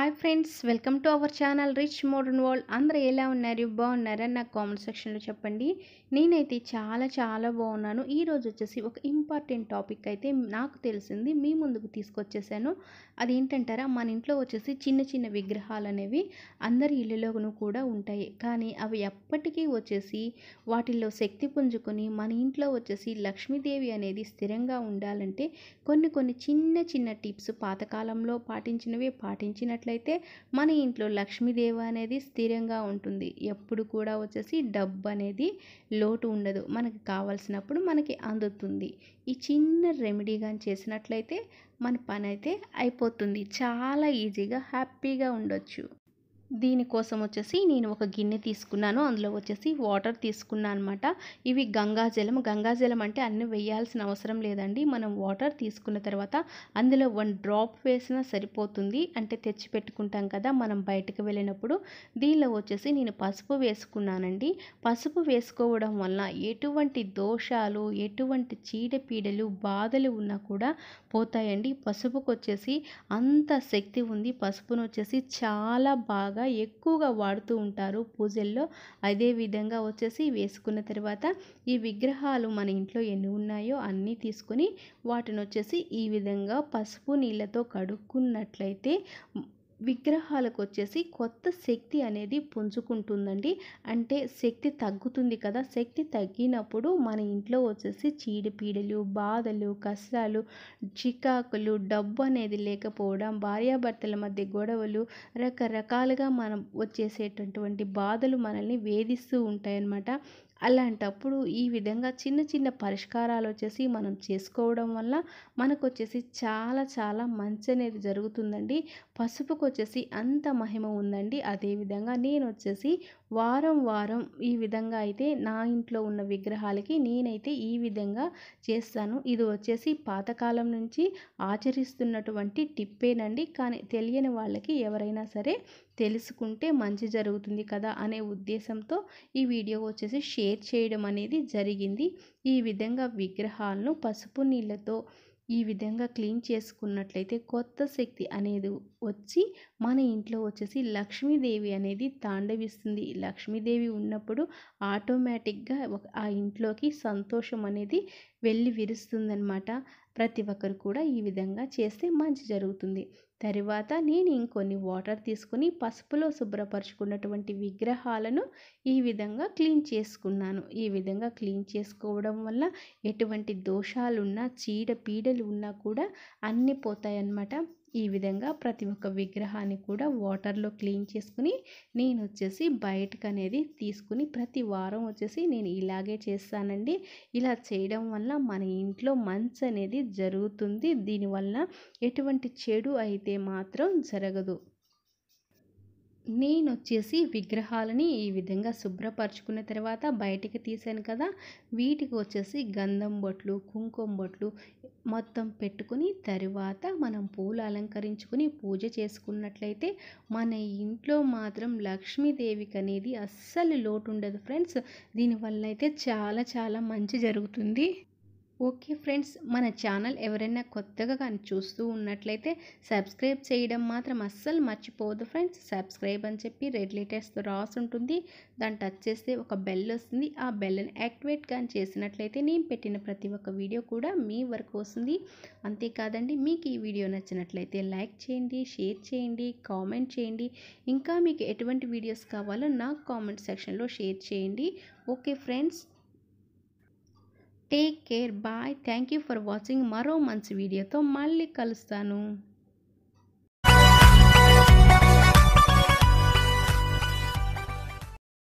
hi friends welcome to our channel rich modern world అందరూ ఎలా ఉన్నారు బాగున్నారని నాకు కామెంట్ సెక్షన్లో చెప్పండి నేనైతే చాలా చాలా బాగున్నాను ఈరోజు వచ్చేసి ఒక ఇంపార్టెంట్ టాపిక్ అయితే నాకు తెలిసింది మీ ముందుకు తీసుకొచ్చేసాను అదేంటంటారా మన ఇంట్లో వచ్చేసి చిన్న చిన్న విగ్రహాలు అనేవి అందరి ఇళ్ళలోనూ కూడా ఉంటాయి కానీ అవి ఎప్పటికీ వచ్చేసి వాటిల్లో శక్తి పుంజుకొని మన ఇంట్లో వచ్చేసి లక్ష్మీదేవి అనేది స్థిరంగా ఉండాలంటే కొన్ని కొన్ని చిన్న చిన్న టిప్స్ పాతకాలంలో పాటించినవే పాటించినట్లు చూసినట్లయితే మన ఇంట్లో లక్ష్మీదేవి అనేది స్థిరంగా ఉంటుంది ఎప్పుడు కూడా వచ్చేసి డబ్బు అనేది లోటు ఉండదు మనకి కావాల్సినప్పుడు మనకి అందుతుంది ఈ చిన్న రెమెడీ కానీ చేసినట్లయితే మన పని అయితే అయిపోతుంది చాలా ఈజీగా హ్యాపీగా ఉండొచ్చు దీనికోసం వచ్చేసి నేను ఒక గిన్నె తీసుకున్నాను అందులో వచ్చేసి వాటర్ తీసుకున్నాను అనమాట ఇవి గంగాజలం గంగాజలం అంటే అన్ని వేయాల్సిన అవసరం లేదండి మనం వాటర్ తీసుకున్న తర్వాత అందులో వన్ డ్రాప్ వేసినా సరిపోతుంది అంటే తెచ్చి పెట్టుకుంటాం కదా మనం బయటకు వెళ్ళినప్పుడు దీనిలో వచ్చేసి నేను పసుపు వేసుకున్నానండి పసుపు వేసుకోవడం వల్ల ఎటువంటి దోషాలు ఎటువంటి చీడపీడలు బాధలు ఉన్నా కూడా పోతాయండి పసుపుకు వచ్చేసి అంత శక్తి ఉంది పసుపును వచ్చేసి చాలా బాగా బాగా ఎక్కువగా వాడుతూ ఉంటారు పూజల్లో అదే విధంగా వచ్చేసి వేసుకున్న తర్వాత ఈ విగ్రహాలు మన ఇంట్లో ఎన్ని ఉన్నాయో అన్నీ తీసుకుని వాటిని వచ్చేసి ఈ విధంగా పసుపు నీళ్ళతో కడుక్కున్నట్లయితే విగ్రహాలకు వచ్చేసి కొత్త శక్తి అనేది పుంజుకుంటుందండి అంటే శక్తి తగ్గుతుంది కదా శక్తి తగ్గినప్పుడు మన ఇంట్లో వచ్చేసి చీడపీడలు బాధలు కష్టాలు చికాకులు డబ్బు అనేది లేకపోవడం భార్యాభర్తల మధ్య గొడవలు రకరకాలుగా మనం వచ్చేసేటటువంటి బాధలు మనల్ని వేధిస్తూ ఉంటాయన్నమాట అలాంటప్పుడు ఈ విధంగా చిన్న చిన్న పరిష్కారాలు వచ్చేసి మనం చేసుకోవడం వల్ల మనకు వచ్చేసి చాలా చాలా మంచి అనేది జరుగుతుందండి పసుపుకు వచ్చేసి అంత మహిమ ఉందండి అదేవిధంగా నేను వచ్చేసి వారం వారం ఈ విధంగా అయితే నా ఇంట్లో ఉన్న విగ్రహాలకి నేనైతే ఈ విధంగా చేస్తాను ఇది వచ్చేసి పాతకాలం నుంచి ఆచరిస్తున్నటువంటి టిప్పేనండి కానీ తెలియని వాళ్ళకి ఎవరైనా సరే తెలుసుకుంటే మంచి జరుగుతుంది కదా అనే ఉద్దేశంతో ఈ వీడియో వచ్చేసి షేర్ షేర్ చేయడం అనేది జరిగింది ఈ విధంగా విగ్రహాలను పసుపు నీళ్ళతో ఈ విధంగా క్లీన్ చేసుకున్నట్లయితే కొత్త శక్తి అనేది వచ్చి మన ఇంట్లో వచ్చేసి లక్ష్మీదేవి అనేది తాండవిస్తుంది లక్ష్మీదేవి ఉన్నప్పుడు ఆటోమేటిక్గా ఆ ఇంట్లోకి సంతోషం అనేది వెళ్ళి విరుస్తుందనమాట ప్రతి ఒక్కరు కూడా ఈ విధంగా చేస్తే మంచి జరుగుతుంది తరువాత నేను ఇంకొన్ని వాటర్ తీసుకుని పసుపులో శుభ్రపరచుకున్నటువంటి విగ్రహాలను ఈ విధంగా క్లీన్ చేసుకున్నాను ఈ విధంగా క్లీన్ చేసుకోవడం వల్ల ఎటువంటి దోషాలున్నా చీడ పీడలు ఉన్నా కూడా అన్నీ పోతాయన్నమాట ఈ విధంగా ప్రతి ఒక్క విగ్రహాన్ని కూడా వాటర్లో క్లీన్ చేసుకుని నేను వచ్చేసి బయటకు అనేది తీసుకుని ప్రతి వారం వచ్చేసి నేను ఇలాగే చేస్తానండి ఇలా చేయడం వల్ల మన ఇంట్లో మంచి అనేది జరుగుతుంది దీనివల్ల ఎటువంటి చెడు అయితే మాత్రం జరగదు నేను వచ్చేసి విగ్రహాలని ఈ విధంగా శుభ్రపరచుకున్న తర్వాత బయటికి తీసాను కదా వీటికి వచ్చేసి గంధం బొట్లు కుంకుమ బొట్లు మొత్తం పెట్టుకుని తరువాత మనం పూలు అలంకరించుకుని పూజ చేసుకున్నట్లయితే మన ఇంట్లో మాత్రం లక్ష్మీదేవికి అనేది అస్సలు లోటు ఉండదు ఫ్రెండ్స్ దీనివల్ల అయితే చాలా చాలా మంచి జరుగుతుంది ఓకే ఫ్రెండ్స్ మన ఛానల్ ఎవరైనా కొత్తగా కానీ చూస్తూ ఉన్నట్లయితే సబ్స్క్రైబ్ చేయడం మాత్రం అస్సలు మర్చిపోవద్దు ఫ్రెండ్స్ సబ్స్క్రైబ్ అని చెప్పి రెడ్ లేటెస్ట్ రాసి ఉంటుంది దాన్ని టచ్ చేస్తే ఒక బెల్ వస్తుంది ఆ బెల్ని యాక్టివేట్ కానీ చేసినట్లయితే నేను పెట్టిన ప్రతి ఒక్క వీడియో కూడా మీ వరకు వస్తుంది అంతేకాదండి మీకు ఈ వీడియో నచ్చినట్లయితే లైక్ చేయండి షేర్ చేయండి కామెంట్ చేయండి ఇంకా మీకు ఎటువంటి వీడియోస్ కావాలో నాకు కామెంట్ సెక్షన్లో షేర్ చేయండి okay friends take care bye thank you for watching మరో మంచి వీడియోతో మళ్ళీ కలుస్తాను